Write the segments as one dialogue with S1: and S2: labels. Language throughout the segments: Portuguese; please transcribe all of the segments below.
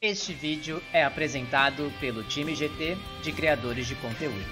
S1: Este vídeo é apresentado pelo time GT de criadores de conteúdo.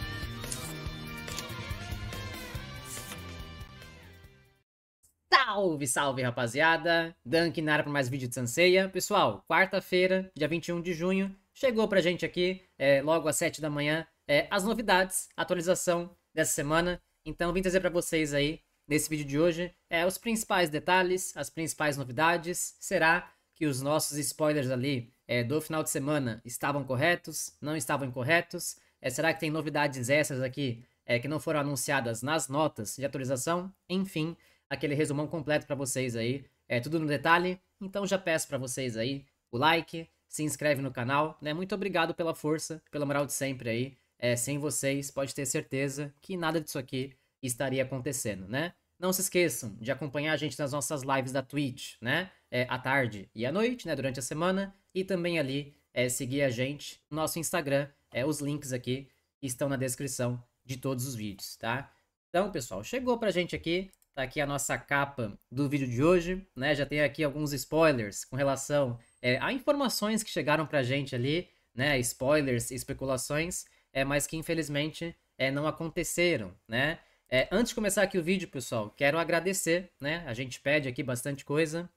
S1: Salve, salve, rapaziada! Dunk na para mais vídeo de Sanseia. Pessoal, quarta-feira, dia 21 de junho, chegou pra gente aqui, é, logo às 7 da manhã, é, as novidades, atualização dessa semana. Então, vim trazer para vocês aí, nesse vídeo de hoje, é, os principais detalhes, as principais novidades. Será que os nossos spoilers ali é, do final de semana estavam corretos, não estavam incorretos? É, será que tem novidades essas aqui é, que não foram anunciadas nas notas de atualização? Enfim, aquele resumão completo para vocês aí, é tudo no detalhe. Então já peço para vocês aí o like, se inscreve no canal, né? Muito obrigado pela força, pela moral de sempre aí. É, sem vocês, pode ter certeza que nada disso aqui estaria acontecendo, né? Não se esqueçam de acompanhar a gente nas nossas lives da Twitch, né? É, à tarde e à noite, né? Durante a semana e também ali é, seguir a gente. Nosso Instagram, é, os links aqui estão na descrição de todos os vídeos, tá? Então, pessoal, chegou pra gente aqui, tá aqui a nossa capa do vídeo de hoje, né? Já tem aqui alguns spoilers com relação é, a informações que chegaram pra gente ali, né? Spoilers, especulações, é, mas que infelizmente é, não aconteceram, né? É, antes de começar aqui o vídeo, pessoal, quero agradecer, né? A gente pede aqui bastante coisa,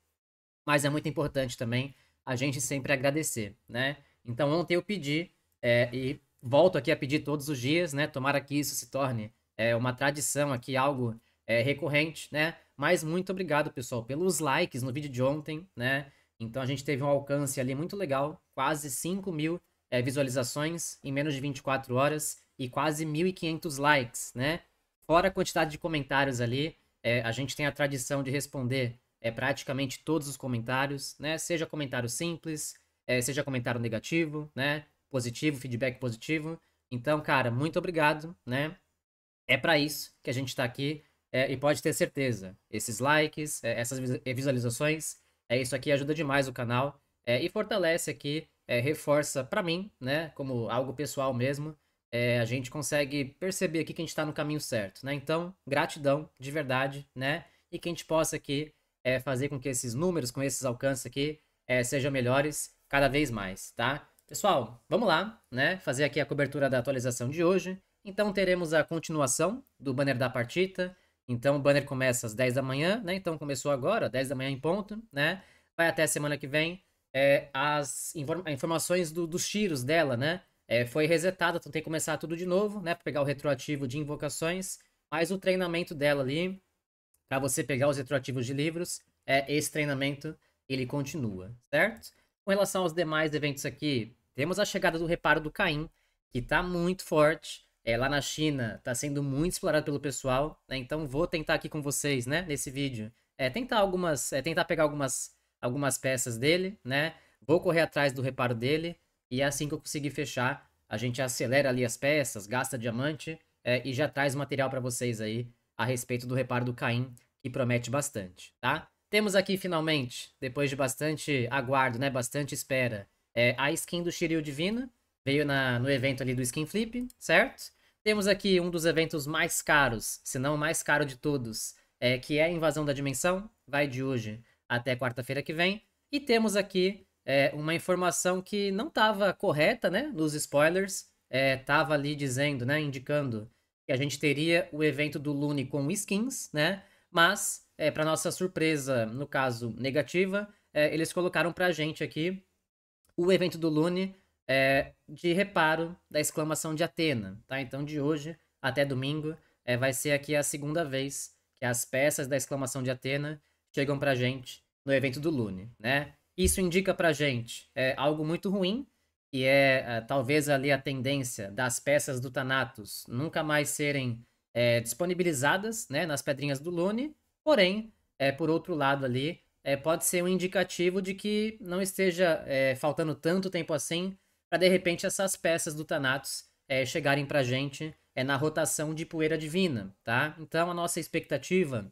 S1: mas é muito importante também a gente sempre agradecer, né? Então ontem eu pedi é, e volto aqui a pedir todos os dias, né? Tomara que isso se torne é, uma tradição aqui, algo é, recorrente, né? Mas muito obrigado, pessoal, pelos likes no vídeo de ontem, né? Então a gente teve um alcance ali muito legal, quase 5 mil é, visualizações em menos de 24 horas e quase 1.500 likes, né? Fora a quantidade de comentários ali, é, a gente tem a tradição de responder é, praticamente todos os comentários, né? Seja comentário simples, é, seja comentário negativo, né? Positivo, feedback positivo. Então, cara, muito obrigado, né? É para isso que a gente está aqui é, e pode ter certeza. Esses likes, é, essas é, visualizações, é isso aqui ajuda demais o canal é, e fortalece aqui, reforça para mim, né? Como algo pessoal mesmo. a gente consegue perceber aqui que a gente está no caminho certo, né? Então, gratidão de verdade, né? E que a gente possa aqui é, fazer com que esses números, com esses alcances aqui, é, sejam melhores cada vez mais, tá? Pessoal, vamos lá, né? Fazer aqui a cobertura da atualização de hoje. Então teremos a continuação do banner da partida. Então o banner começa às 10 da manhã, né? Então começou agora, 10 da manhã em ponto, né? Vai até a semana que vem. É, as inform informações do, dos tiros dela, né? É, foi resetada, então tem que começar tudo de novo, né? Pra pegar o retroativo de invocações. Mas o treinamento dela ali para você pegar os retroativos de livros, é, esse treinamento ele continua, certo? Com relação aos demais eventos aqui, temos a chegada do reparo do Caim, que está muito forte. É, lá na China está sendo muito explorado pelo pessoal, né? então vou tentar aqui com vocês, né, nesse vídeo, é, tentar algumas, é, tentar pegar algumas, algumas peças dele, né? Vou correr atrás do reparo dele e é assim que eu conseguir fechar, a gente acelera ali as peças, gasta diamante é, e já traz material para vocês aí a respeito do reparo do Caim, que promete bastante, tá? Temos aqui finalmente, depois de bastante aguardo, né, bastante espera, é, a skin do Shiryu Divina, veio na, no evento ali do Skin Flip, certo? Temos aqui um dos eventos mais caros, se não o mais caro de todos, é, que é a Invasão da Dimensão, vai de hoje até quarta-feira que vem. E temos aqui é, uma informação que não estava correta, né, nos spoilers, estava é, ali dizendo, né, indicando que a gente teria o evento do Lune com skins, né? Mas, é, para nossa surpresa, no caso negativa, é, eles colocaram pra gente aqui o evento do Lune é, de reparo da exclamação de Atena, tá? Então, de hoje até domingo, é, vai ser aqui a segunda vez que as peças da exclamação de Atena chegam pra gente no evento do Lune, né? Isso indica pra gente é, algo muito ruim, que é uh, talvez ali a tendência das peças do Thanatos nunca mais serem é, disponibilizadas né, nas pedrinhas do Lune, porém, é, por outro lado ali, é, pode ser um indicativo de que não esteja faltando tanto tempo assim para de repente essas peças do Thanatos chegarem para gente é, na rotação de poeira divina, tá? Então a nossa expectativa,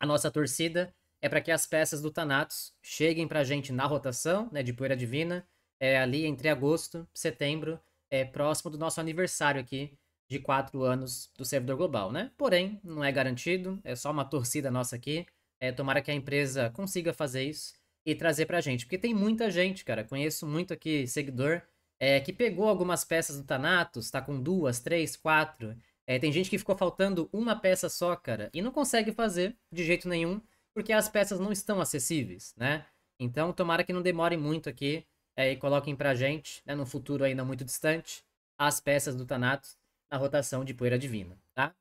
S1: a nossa torcida é para que as peças do Thanatos cheguem para gente na rotação né, de poeira divina, é, ali entre agosto e setembro, é, próximo do nosso aniversário aqui de quatro anos do servidor global, né? Porém, não é garantido, é só uma torcida nossa aqui. É, tomara que a empresa consiga fazer isso e trazer pra gente, porque tem muita gente, cara. Conheço muito aqui seguidor é, que pegou algumas peças do Thanatos, tá com duas, três, quatro. É, tem gente que ficou faltando uma peça só, cara, e não consegue fazer de jeito nenhum, porque as peças não estão acessíveis, né? Então, tomara que não demore muito aqui é, e coloquem pra gente, né, no futuro ainda muito distante, as peças do Thanatos na rotação de Poeira Divina, tá?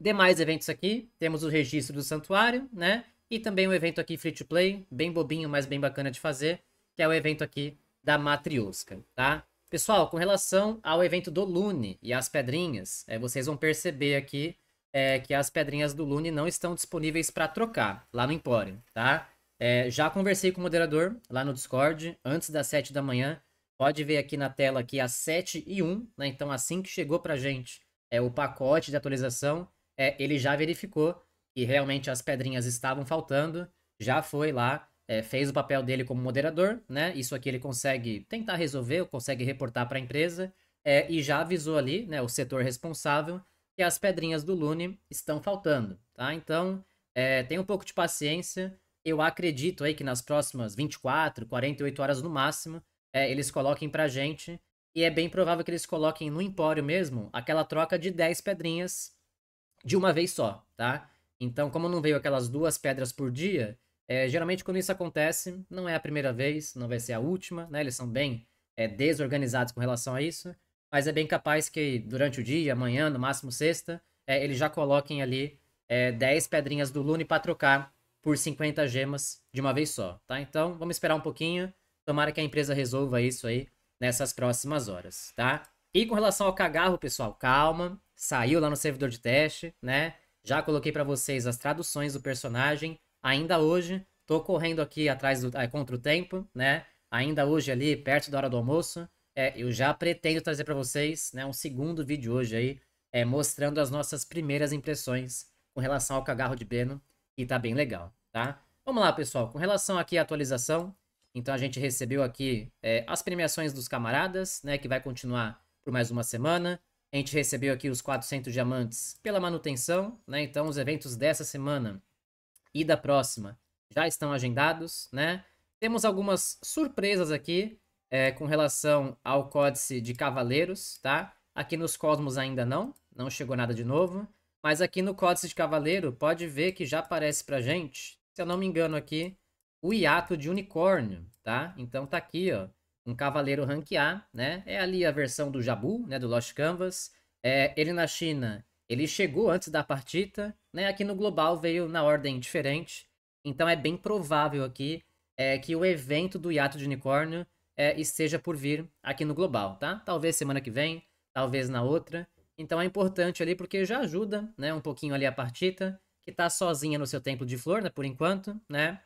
S1: Demais eventos aqui, temos o registro do santuário, né? E também um evento aqui free to play, bem bobinho, mas bem bacana de fazer, que é o evento aqui da Matriosca, tá? Pessoal, com relação ao evento do Lune e as pedrinhas, é, vocês vão perceber aqui é, que as pedrinhas do Lune não estão disponíveis para trocar lá no Empório, tá? É, já conversei com o moderador lá no Discord, antes das 7 da manhã. Pode ver aqui na tela que às 7 e 1, né? Então, assim que chegou pra gente é, o pacote de atualização, é, ele já verificou que realmente as pedrinhas estavam faltando, já foi lá, é, fez o papel dele como moderador, né? Isso aqui ele consegue tentar resolver, consegue reportar para a empresa, é, e já avisou ali, né, o setor responsável, que as pedrinhas do Lune estão faltando, tá? Então, é, tem um pouco de paciência, eu acredito aí que nas próximas 24, 48 horas no máximo, é, eles coloquem pra gente. E é bem provável que eles coloquem no empório mesmo aquela troca de 10 pedrinhas de uma vez só, tá? Então, como não veio aquelas duas pedras por dia, é, geralmente quando isso acontece, não é a primeira vez, não vai ser a última, né? Eles são bem é, desorganizados com relação a isso, mas é bem capaz que durante o dia, amanhã, no máximo sexta, é, eles já coloquem ali é, 10 pedrinhas do Lune para trocar por 50 gemas de uma vez só, tá? Então, vamos esperar um pouquinho. Tomara que a empresa resolva isso aí nessas próximas horas, tá? E com relação ao cagarro, pessoal, calma. Saiu lá no servidor de teste, né? Já coloquei para vocês as traduções do personagem. Ainda hoje, tô correndo aqui atrás do, é, contra o tempo, né? Ainda hoje ali, perto da hora do almoço. É, eu já pretendo trazer para vocês né, um segundo vídeo hoje aí, é, mostrando as nossas primeiras impressões com relação ao cagarro de Beno e tá bem legal, tá? Vamos lá, pessoal. Com relação aqui à atualização, então a gente recebeu aqui é, as premiações dos camaradas, né? Que vai continuar por mais uma semana. A gente recebeu aqui os 400 diamantes pela manutenção, né? Então os eventos dessa semana e da próxima já estão agendados, né? Temos algumas surpresas aqui é, com relação ao códice de cavaleiros, tá? Aqui nos Cosmos ainda não, não chegou nada de novo. Mas aqui no Códice de Cavaleiro, pode ver que já aparece pra gente, se eu não me engano aqui, o hiato de unicórnio, tá? Então tá aqui, ó, um cavaleiro rank A, né? É ali a versão do Jabu, né, do Lost Canvas. É, ele na China, ele chegou antes da partita, né? Aqui no global veio na ordem diferente. Então é bem provável aqui é, que o evento do hiato de unicórnio é, esteja por vir aqui no global, tá? Talvez semana que vem, talvez na outra. Então é importante ali porque já ajuda, né, um pouquinho ali a partita, que tá sozinha no seu templo de flor, né, por enquanto, né?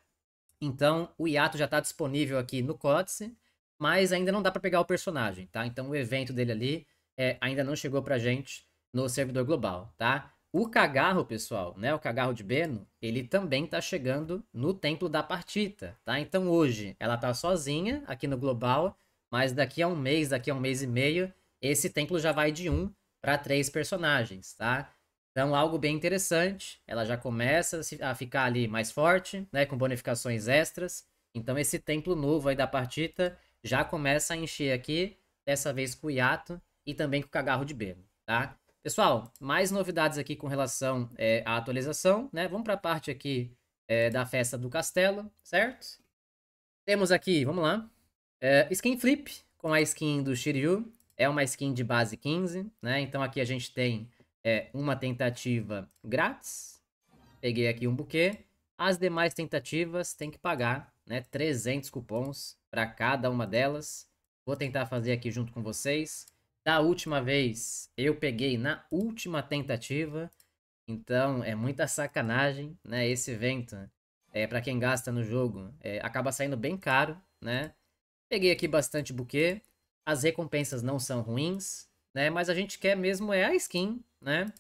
S1: Então o hiato já tá disponível aqui no códice, mas ainda não dá para pegar o personagem, tá? Então o evento dele ali é, ainda não chegou pra gente no servidor global, tá? O cagarro, pessoal, né? O cagarro de Beno, ele também tá chegando no templo da partita, tá? Então hoje ela tá sozinha aqui no global, mas daqui a um mês, daqui a um mês e meio, esse templo já vai de 1 para três personagens, tá? Então, algo bem interessante. Ela já começa a ficar ali mais forte, né? Com bonificações extras. Então, esse templo novo aí da partida já começa a encher aqui. Dessa vez com o Yato e também com o Cagarro de Belo, tá? Pessoal, mais novidades aqui com relação é, à atualização, né? Vamos para a parte aqui é, da festa do castelo, certo? Temos aqui, vamos lá, é, skin flip com a skin do Shiryu, é uma skin de base 15, né? Então aqui a gente tem é, uma tentativa grátis. Peguei aqui um buquê. As demais tentativas tem que pagar, né? 300 cupons para cada uma delas. Vou tentar fazer aqui junto com vocês. Da última vez, eu peguei na última tentativa. Então, é muita sacanagem, né? Esse evento, é, para quem gasta no jogo, é, acaba saindo bem caro, né? Peguei aqui bastante buquê. As recompensas não são ruins, né? Mas a gente quer mesmo é a skin, né?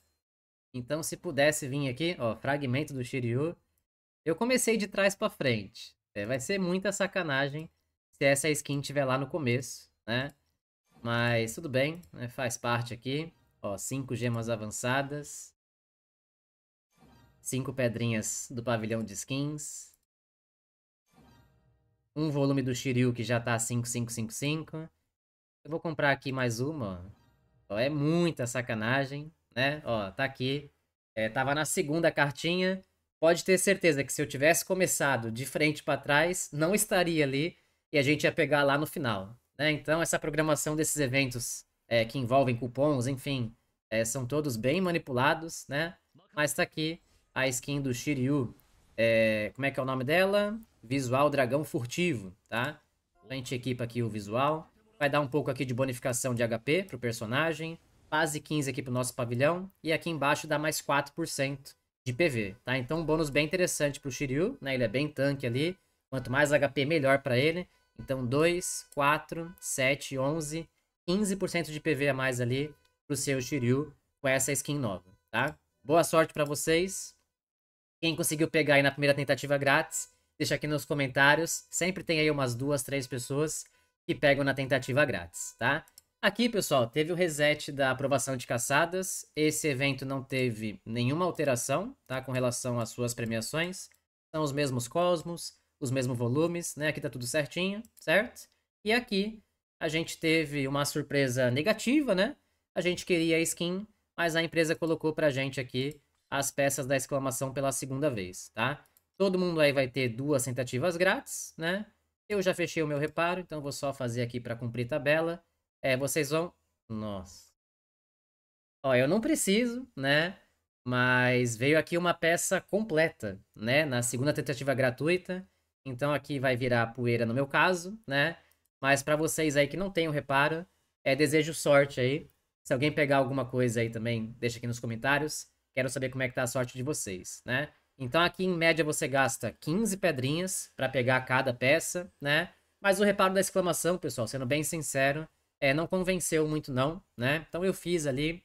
S1: Então, se pudesse vir aqui, ó, fragmento do Shiryu. Eu comecei de trás para frente. É, vai ser muita sacanagem se essa skin tiver lá no começo, né? Mas tudo bem, né? faz parte aqui. Ó, 5 gemas avançadas. 5 pedrinhas do pavilhão de skins. Um volume do Shiryu que já tá 5555. Eu vou comprar aqui mais uma. Ó, é muita sacanagem, né? Ó, tá aqui. É, tava na segunda cartinha. Pode ter certeza que se eu tivesse começado de frente para trás, não estaria ali e a gente ia pegar lá no final. Né? Então, essa programação desses eventos é, que envolvem cupons, enfim, é, são todos bem manipulados, né? Mas tá aqui a skin do Shiryu. É, como é que é o nome dela? Visual Dragão Furtivo, tá? A gente equipa aqui o visual. Vai dar um pouco aqui de bonificação de HP pro personagem. quase 15 aqui pro nosso pavilhão. E aqui embaixo dá mais 4% de PV, tá? Então um bônus bem interessante pro Shiryu, né? Ele é bem tanque ali. Quanto mais HP, melhor para ele. Então 2, 4, 7, 11, 15% de PV a mais ali pro seu Shiryu com essa skin nova, tá? Boa sorte para vocês. Quem conseguiu pegar aí na primeira tentativa grátis, deixa aqui nos comentários. Sempre tem aí umas duas, três pessoas que pegam na tentativa grátis, tá? Aqui, pessoal, teve o reset da aprovação de caçadas. Esse evento não teve nenhuma alteração, tá? Com relação às suas premiações. São os mesmos cosmos, os mesmos volumes, né? Aqui tá tudo certinho, certo? E aqui a gente teve uma surpresa negativa, né? A gente queria a skin, mas a empresa colocou pra gente aqui as peças da exclamação pela segunda vez, tá? Todo mundo aí vai ter duas tentativas grátis, né? Eu já fechei o meu reparo, então vou só fazer aqui para cumprir tabela. É, vocês vão... Nossa. Ó, eu não preciso, né? Mas veio aqui uma peça completa, né? Na segunda tentativa gratuita. Então aqui vai virar poeira no meu caso, né? Mas para vocês aí que não tem o reparo, é, desejo sorte aí. Se alguém pegar alguma coisa aí também, deixa aqui nos comentários. Quero saber como é que tá a sorte de vocês, né? Então aqui em média você gasta 15 pedrinhas para pegar cada peça, né? Mas o reparo da exclamação, pessoal, sendo bem sincero, é, não convenceu muito não, né? Então eu fiz ali,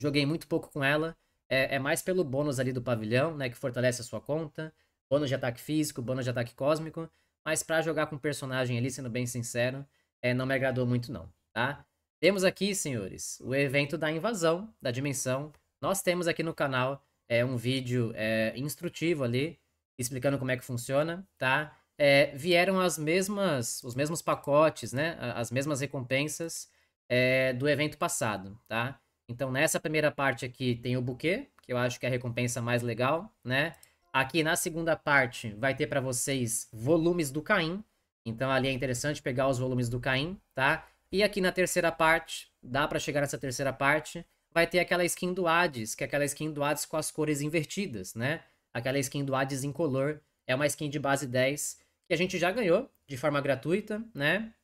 S1: joguei muito pouco com ela. É, é mais pelo bônus ali do pavilhão, né? Que fortalece a sua conta. Bônus de ataque físico, bônus de ataque cósmico. Mas para jogar com personagem ali, sendo bem sincero, é, não me agradou muito não, tá? Temos aqui, senhores, o evento da invasão da dimensão. Nós temos aqui no canal é, um vídeo é, instrutivo ali, explicando como é que funciona, tá? É, vieram as mesmas, os mesmos pacotes, né? As mesmas recompensas é, do evento passado, tá? Então, nessa primeira parte aqui tem o buquê, que eu acho que é a recompensa mais legal, né? Aqui na segunda parte vai ter para vocês volumes do Caim. Então, ali é interessante pegar os volumes do Caim, tá? E aqui na terceira parte, dá para chegar nessa terceira parte, vai ter aquela skin do Hades, que é aquela skin do Hades com as cores invertidas, né? Aquela skin do Hades incolor é uma skin de base 10 que a gente já ganhou de forma gratuita, né?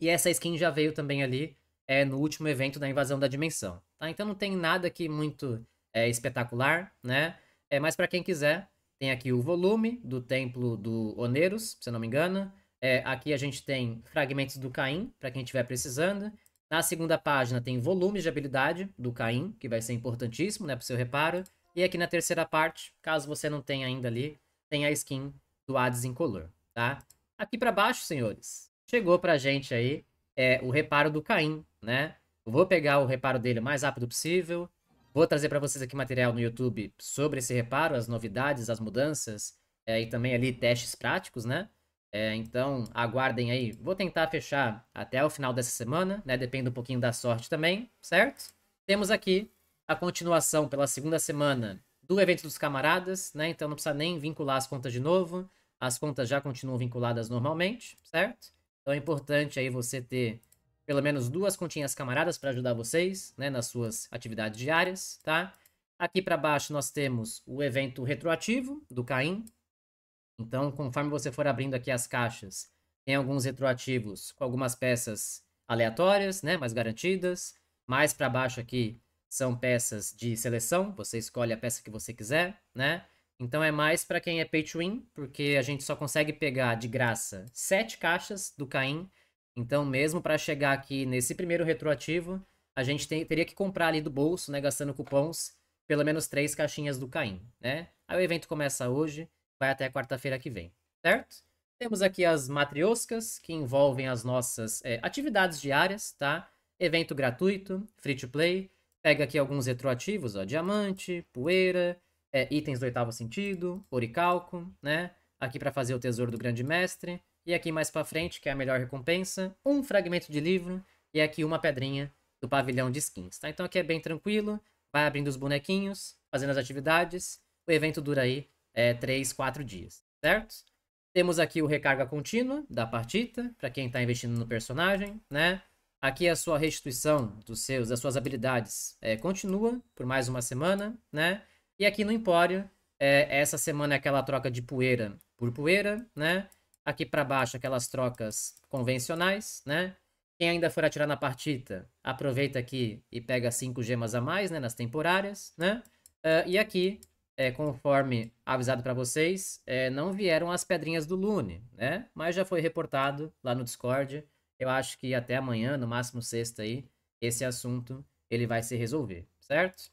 S1: E essa skin já veio também ali é, no último evento da invasão da dimensão, tá? Então não tem nada aqui muito é, espetacular, né? É, mas para quem quiser, tem aqui o volume do templo do Oneros, se eu não me engano. É, aqui a gente tem fragmentos do Caim, para quem estiver precisando. Na segunda página tem volumes de habilidade do Caim, que vai ser importantíssimo, né, para o seu reparo. E aqui na terceira parte, caso você não tenha ainda ali, tem a skin do Hades incolor, tá? Aqui para baixo, senhores, chegou pra gente aí é, o reparo do Caim, né? Eu vou pegar o reparo dele o mais rápido possível. Vou trazer para vocês aqui material no YouTube sobre esse reparo, as novidades, as mudanças é, e também ali testes práticos, né? É, então, aguardem aí. Vou tentar fechar até o final dessa semana, né? Depende um pouquinho da sorte também, certo? Temos aqui a continuação pela segunda semana do evento dos camaradas, né? Então não precisa nem vincular as contas de novo. As contas já continuam vinculadas normalmente, certo? Então é importante aí você ter pelo menos duas continhas camaradas para ajudar vocês, né, nas suas atividades diárias, tá? Aqui para baixo nós temos o evento retroativo do Caim, então, conforme você for abrindo aqui as caixas, tem alguns retroativos com algumas peças aleatórias, né, mais garantidas. Mais para baixo aqui são peças de seleção, você escolhe a peça que você quiser, né? Então é mais para quem é pay to win, porque a gente só consegue pegar de graça sete caixas do Caim. Então, mesmo para chegar aqui nesse primeiro retroativo, a gente tem, teria que comprar ali do bolso, né, gastando cupons, pelo menos três caixinhas do Caim, né? Aí o evento começa hoje vai até quarta-feira que vem, certo? Temos aqui as matrioscas, que envolvem as nossas é, atividades diárias, tá? Evento gratuito, free to play. Pega aqui alguns retroativos, ó, diamante, poeira, é, itens do oitavo sentido, oricalco, né? Aqui para fazer o tesouro do grande mestre. E aqui mais para frente, que é a melhor recompensa, um fragmento de livro e aqui uma pedrinha do pavilhão de skins, tá? Então aqui é bem tranquilo, vai abrindo os bonequinhos, fazendo as atividades. O evento dura aí é, 3, 4 dias, certo? Temos aqui o recarga contínua da partida, para quem está investindo no personagem, né? Aqui a sua restituição dos seus, das suas habilidades é, continua por mais uma semana, né? E aqui no Empório, é, essa semana é aquela troca de poeira por poeira, né? Aqui para baixo, aquelas trocas convencionais, né? Quem ainda for atirar na partida, aproveita aqui e pega 5 gemas a mais, né? Nas temporárias, né? Uh, e aqui é, conforme avisado para vocês, é, não vieram as pedrinhas do Lune, né? Mas já foi reportado lá no Discord. Eu acho que até amanhã, no máximo sexta aí, esse assunto ele vai se resolver, certo?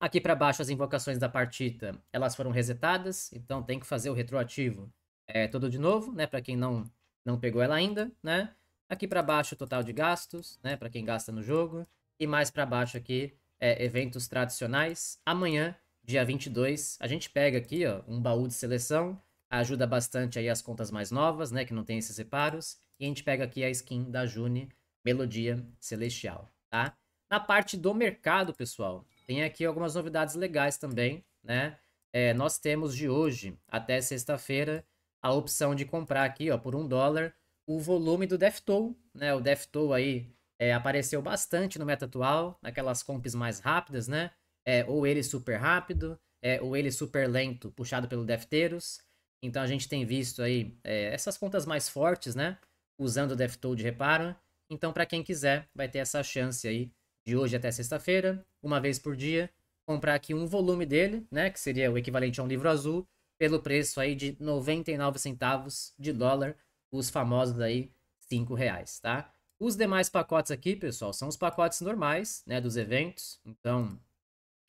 S1: Aqui para baixo as invocações da partida, elas foram resetadas, então tem que fazer o retroativo é, todo de novo, né? Para quem não não pegou ela ainda, né? Aqui para baixo o total de gastos, né? Para quem gasta no jogo e mais para baixo aqui é, eventos tradicionais. Amanhã dia 22, a gente pega aqui ó, um baú de seleção, ajuda bastante aí as contas mais novas, né, que não tem esses reparos, e a gente pega aqui a skin da June, Melodia Celestial, tá? Na parte do mercado, pessoal, tem aqui algumas novidades legais também, né? É, nós temos de hoje até sexta-feira a opção de comprar aqui, ó, por um dólar, o volume do Deftow, né? O Deftow aí é, apareceu bastante no meta atual, naquelas comps mais rápidas, né? é, ou ele super rápido, é, ou ele super lento, puxado pelo Defteros. Então a gente tem visto aí é, essas contas mais fortes, né? Usando o de Reparo. Então, para quem quiser, vai ter essa chance aí de hoje até sexta-feira, uma vez por dia, comprar aqui um volume dele, né? Que seria o equivalente a um livro azul, pelo preço aí de 99 centavos de dólar, os famosos aí 5 reais, tá? Os demais pacotes aqui, pessoal, são os pacotes normais, né, dos eventos. Então,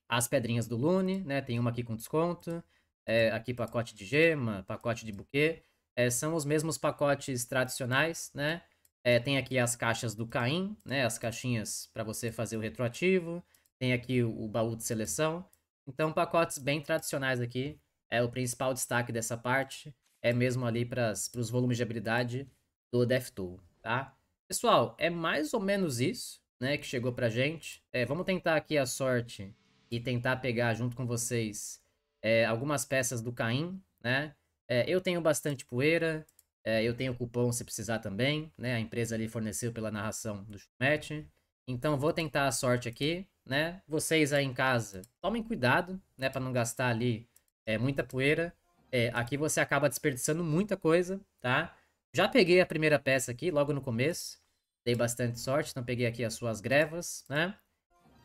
S1: as pedrinhas do Lune, né? Tem uma aqui com desconto, é, aqui pacote de gema, pacote de buquê. É, são os mesmos pacotes tradicionais, né? É, tem aqui as caixas do Caim, né? As caixinhas para você fazer o retroativo. Tem aqui o, o, baú de seleção. Então, pacotes bem tradicionais aqui. É o principal destaque dessa parte. É mesmo ali para os volumes de habilidade do DevTool, tá? Pessoal, é mais ou menos isso, né? Que chegou pra gente. É, vamos tentar aqui a sorte e tentar pegar junto com vocês é, algumas peças do Caim, né? É, eu tenho bastante poeira, é, eu tenho cupom se precisar também, né? A empresa ali forneceu pela narração do Chumete. Então vou tentar a sorte aqui, né? Vocês aí em casa, tomem cuidado, né? Para não gastar ali é, muita poeira. É, aqui você acaba desperdiçando muita coisa, tá? Já peguei a primeira peça aqui, logo no começo. Dei bastante sorte, então peguei aqui as suas grevas, né?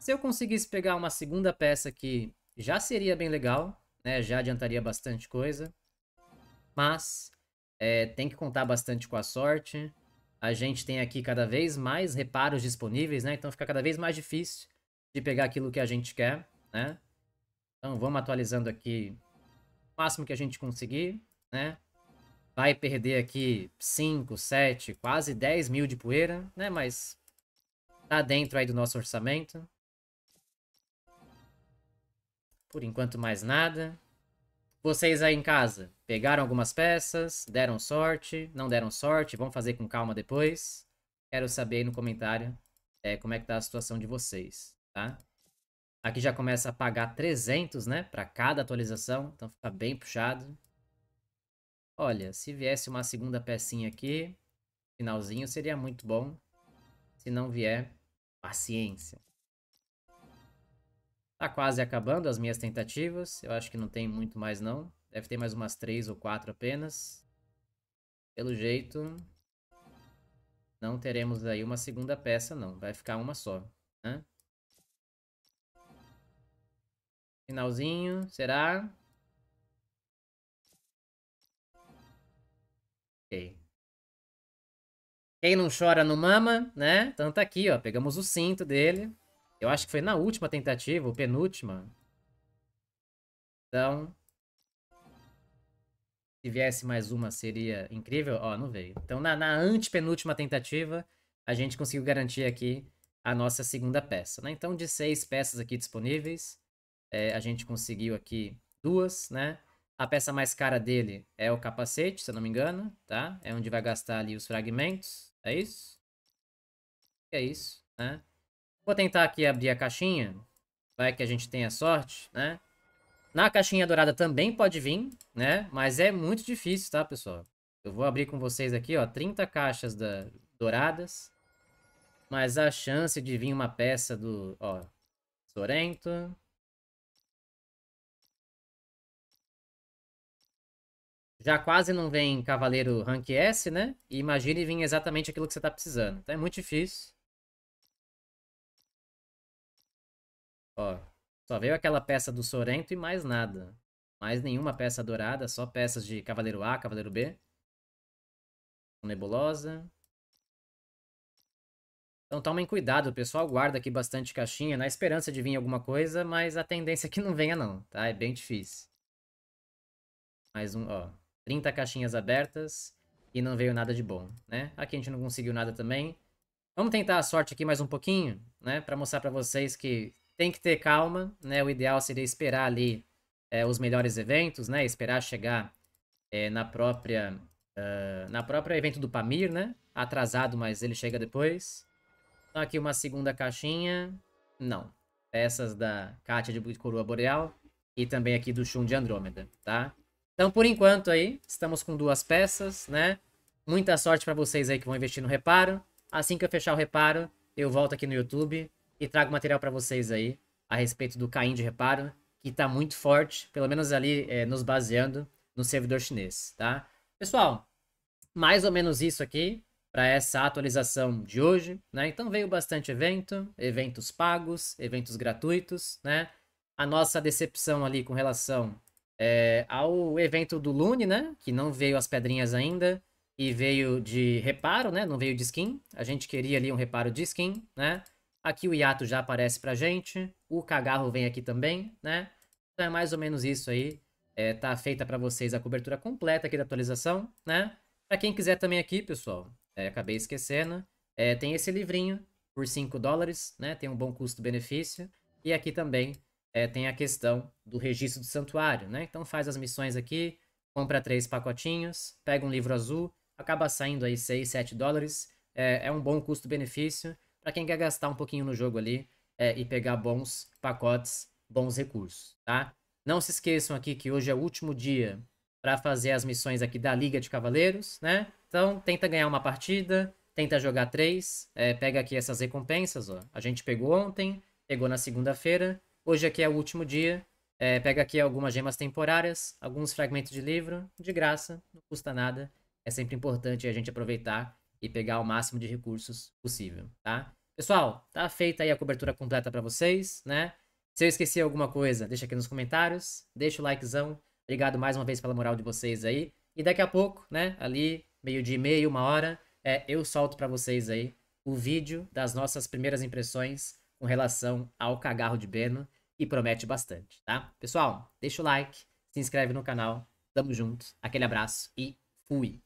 S1: Se eu conseguisse pegar uma segunda peça que já seria bem legal, né? Já adiantaria bastante coisa. Mas é, tem que contar bastante com a sorte. A gente tem aqui cada vez mais reparos disponíveis, né? Então fica cada vez mais difícil de pegar aquilo que a gente quer, né? Então vamos atualizando aqui o máximo que a gente conseguir, né? Vai perder aqui 5, 7, quase 10 mil de poeira, né? Mas tá dentro aí do nosso orçamento. Por enquanto, mais nada. Vocês aí em casa, pegaram algumas peças, deram sorte, não deram sorte, vão fazer com calma depois. Quero saber aí no comentário é, como é que tá a situação de vocês, tá? Aqui já começa a pagar 300, né, para cada atualização, então fica bem puxado. Olha, se viesse uma segunda pecinha aqui, finalzinho, seria muito bom. Se não vier, paciência. Tá quase acabando as minhas tentativas. Eu acho que não tem muito mais não. Deve ter mais umas três ou quatro apenas. Pelo jeito, não teremos aí uma segunda peça não. Vai ficar uma só, né? Finalzinho, será? Ok. Quem não chora não mama, né? Então tá aqui, ó. Pegamos o cinto dele. Eu acho que foi na última tentativa, ou penúltima. Então... Se viesse mais uma, seria incrível. Ó, oh, não veio. Então, na, na antepenúltima tentativa, a gente conseguiu garantir aqui a nossa segunda peça, né? Então, de seis peças aqui disponíveis, é, a gente conseguiu aqui duas, né? A peça mais cara dele é o capacete, se eu não me engano, tá? É onde vai gastar ali os fragmentos, é isso? É isso, né? Vou tentar aqui abrir a caixinha. Vai que a gente tenha sorte, né? Na caixinha dourada também pode vir, né? Mas é muito difícil, tá, pessoal? Eu vou abrir com vocês aqui, ó, 30 caixas da... douradas. Mas a chance de vir uma peça do, ó, Sorento. Já quase não vem Cavaleiro Rank S, né? E imagine vir exatamente aquilo que você tá precisando. Então é muito difícil. Ó, só veio aquela peça do Sorento e mais nada. Mais nenhuma peça dourada, só peças de Cavaleiro A, Cavaleiro B. Nebulosa. Então tomem cuidado, o pessoal guarda aqui bastante caixinha na esperança de vir alguma coisa, mas a tendência é que não venha não, tá? É bem difícil. Mais um, ó. 30 caixinhas abertas e não veio nada de bom, né? Aqui a gente não conseguiu nada também. Vamos tentar a sorte aqui mais um pouquinho, né? Pra mostrar pra vocês que tem que ter calma, né? O ideal seria esperar ali é, os melhores eventos, né? Esperar chegar é, na própria uh, na própria evento do Pamir, né? Atrasado, mas ele chega depois. Então aqui uma segunda caixinha. Não. peças da Kátia de Coroa Boreal e também aqui do Shun de Andrômeda, tá? Então por enquanto aí, estamos com duas peças, né? Muita sorte para vocês aí que vão investir no reparo. Assim que eu fechar o reparo, eu volto aqui no YouTube e trago material para vocês aí a respeito do Caim de reparo, que está muito forte, pelo menos ali é, nos baseando no servidor chinês, tá? Pessoal, mais ou menos isso aqui para essa atualização de hoje, né? Então veio bastante evento, eventos pagos, eventos gratuitos, né? A nossa decepção ali com relação é, ao evento do Lune, né? Que não veio as pedrinhas ainda e veio de reparo, né? Não veio de skin. A gente queria ali um reparo de skin, né? Aqui o hiato já aparece pra gente. O cagarro vem aqui também, né? Então é mais ou menos isso aí. É, tá feita para vocês a cobertura completa aqui da atualização, né? Para quem quiser também aqui, pessoal, é, acabei esquecendo, é, tem esse livrinho por 5 dólares, né? Tem um bom custo-benefício. E aqui também é, tem a questão do registro do santuário, né? Então faz as missões aqui, compra três pacotinhos, pega um livro azul, acaba saindo aí 6, 7 dólares. É, é um bom custo-benefício para quem quer gastar um pouquinho no jogo ali é, e pegar bons pacotes, bons recursos, tá? Não se esqueçam aqui que hoje é o último dia para fazer as missões aqui da Liga de Cavaleiros, né? Então, tenta ganhar uma partida, tenta jogar três, é, pega aqui essas recompensas, ó. A gente pegou ontem, pegou na segunda-feira, hoje aqui é o último dia, é, pega aqui algumas gemas temporárias, alguns fragmentos de livro, de graça, não custa nada. É sempre importante a gente aproveitar e pegar o máximo de recursos possível, tá? Pessoal, tá feita aí a cobertura completa para vocês, né? Se eu esqueci alguma coisa, deixa aqui nos comentários, deixa o likezão. Obrigado mais uma vez pela moral de vocês aí. E daqui a pouco, né, ali meio-dia e meio, uma hora, é, eu solto para vocês aí o vídeo das nossas primeiras impressões com relação ao cagarro de Beno e promete bastante, tá? Pessoal, deixa o like, se inscreve no canal, tamo junto, aquele abraço e fui!